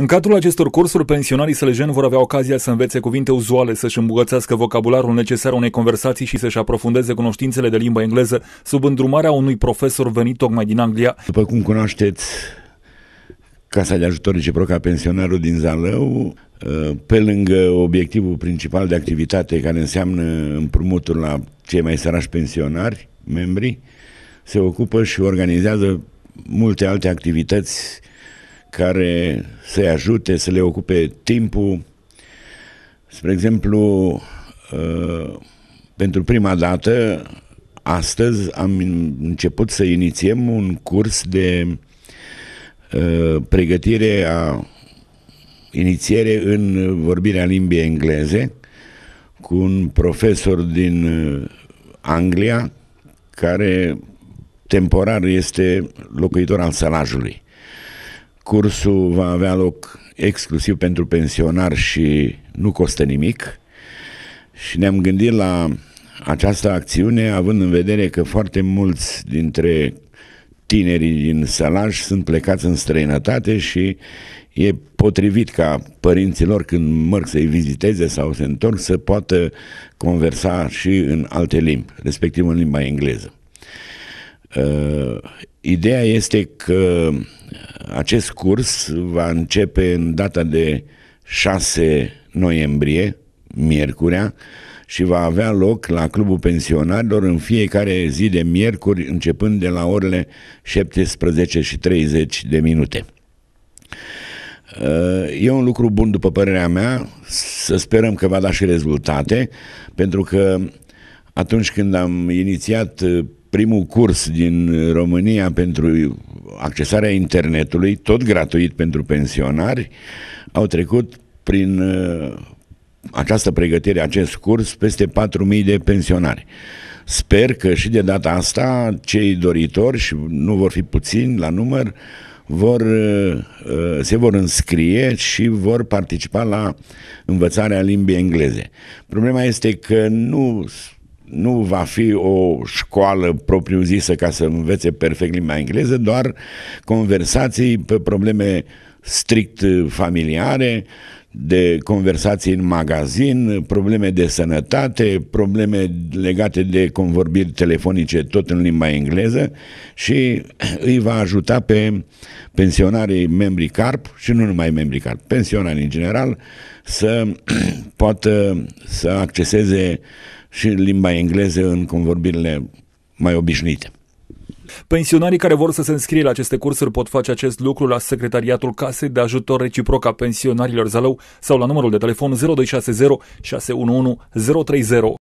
În cadrul acestor cursuri, pensionarii sălejeni vor avea ocazia să învețe cuvinte uzuale, să-și îmbogățească vocabularul necesar unei conversații și să-și aprofundeze cunoștințele de limba engleză sub îndrumarea unui profesor venit tocmai din Anglia. După cum cunoașteți, Casa de Ajutor Reciproc a pensionarul din Zalău, pe lângă obiectivul principal de activitate care înseamnă împrumuturi la cei mai sărași pensionari, membrii, se ocupă și organizează multe alte activități care să-i ajute să le ocupe timpul. Spre exemplu, uh, pentru prima dată, astăzi am început să inițiem un curs de uh, pregătire a inițiere în vorbirea limbii engleze cu un profesor din uh, Anglia care temporar este locuitor al salajului. Cursul va avea loc exclusiv pentru pensionari și nu costă nimic și ne-am gândit la această acțiune având în vedere că foarte mulți dintre tinerii din Sălaj sunt plecați în străinătate și e potrivit ca părinților când merg să-i viziteze sau se întorc să poată conversa și în alte limbi, respectiv în limba engleză. Uh, ideea este că acest curs va începe în data de 6 noiembrie, miercurea, și va avea loc la Clubul Pensionarilor în fiecare zi de miercuri, începând de la orele 17 și 30 de minute. Uh, e un lucru bun, după părerea mea, să sperăm că va da și rezultate, pentru că atunci când am inițiat uh, primul curs din România pentru accesarea internetului, tot gratuit pentru pensionari, au trecut prin uh, această pregătire, acest curs, peste 4.000 de pensionari. Sper că și de data asta cei doritori, și nu vor fi puțini la număr, vor, uh, uh, se vor înscrie și vor participa la învățarea limbii engleze. Problema este că nu nu va fi o școală propriu-zisă ca să învețe perfect limba engleză, doar conversații pe probleme strict familiare, de conversații în magazin, probleme de sănătate, probleme legate de convorbiri telefonice tot în limba engleză și îi va ajuta pe pensionarii membrii CARP și nu numai membrii CARP, pensionarii în general să poată să acceseze uh, și limba engleză în convorbirile mai obișnuite. Pensionarii care vor să se înscrie la aceste cursuri pot face acest lucru la Secretariatul Casei de Ajutor Reciproc a Pensionarilor Zalău sau la numărul de telefon 0260 611 030.